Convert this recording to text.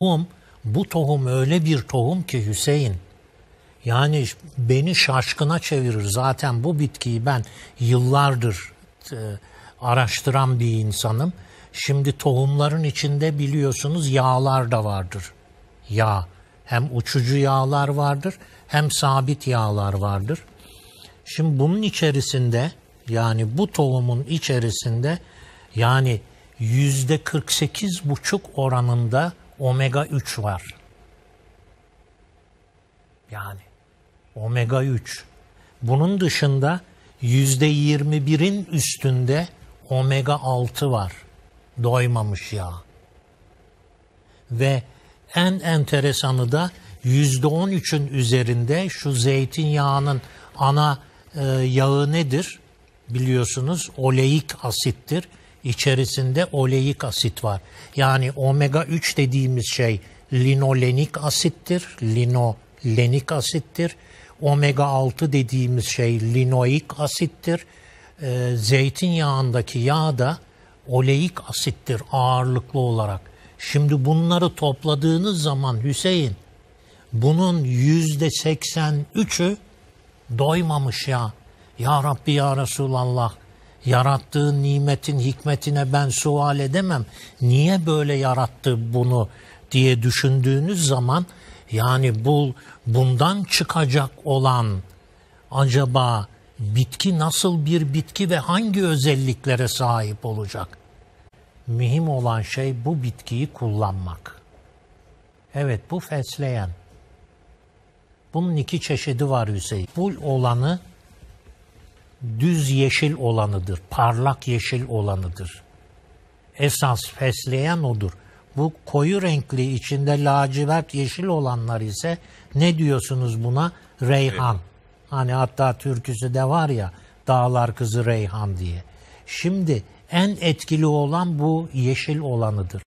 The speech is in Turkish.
tohum, bu tohum öyle bir tohum ki Hüseyin. Yani beni şaşkına çevirir. Zaten bu bitkiyi ben yıllardır e, araştıran bir insanım. Şimdi tohumların içinde biliyorsunuz yağlar da vardır. Yağ. Hem uçucu yağlar vardır hem sabit yağlar vardır. Şimdi bunun içerisinde yani bu tohumun içerisinde yani yüzde 48 buçuk oranında omega 3 var. Yani omega 3. Bunun dışında %21'in üstünde omega 6 var. Doymamış yağ. Ve en enteresanı da %13'ün üzerinde şu zeytinyağının ana e, yağı nedir? Biliyorsunuz oleik asittir içerisinde oleik asit var. Yani omega 3 dediğimiz şey linolenik asittir. Linolenik asittir. Omega 6 dediğimiz şey linoik asittir. E, zeytinyağındaki yağ da oleik asittir ağırlıklı olarak. Şimdi bunları topladığınız zaman Hüseyin bunun yüzde seksen üçü doymamış ya. Ya Rabbi ya Resulallah Yarattığı nimetin hikmetine ben sual edemem. Niye böyle yarattı bunu diye düşündüğünüz zaman yani bu bundan çıkacak olan acaba bitki nasıl bir bitki ve hangi özelliklere sahip olacak? Mühim olan şey bu bitkiyi kullanmak. Evet bu fesleyen. Bunun iki çeşidi var Hüseyin. Bu olanı düz yeşil olanıdır, parlak yeşil olanıdır. Esas fesleğen odur. Bu koyu renkli içinde lacivert yeşil olanlar ise ne diyorsunuz buna? Reyhan. Evet. Hani hatta türküsü de var ya dağlar kızı Reyhan diye. Şimdi en etkili olan bu yeşil olanıdır.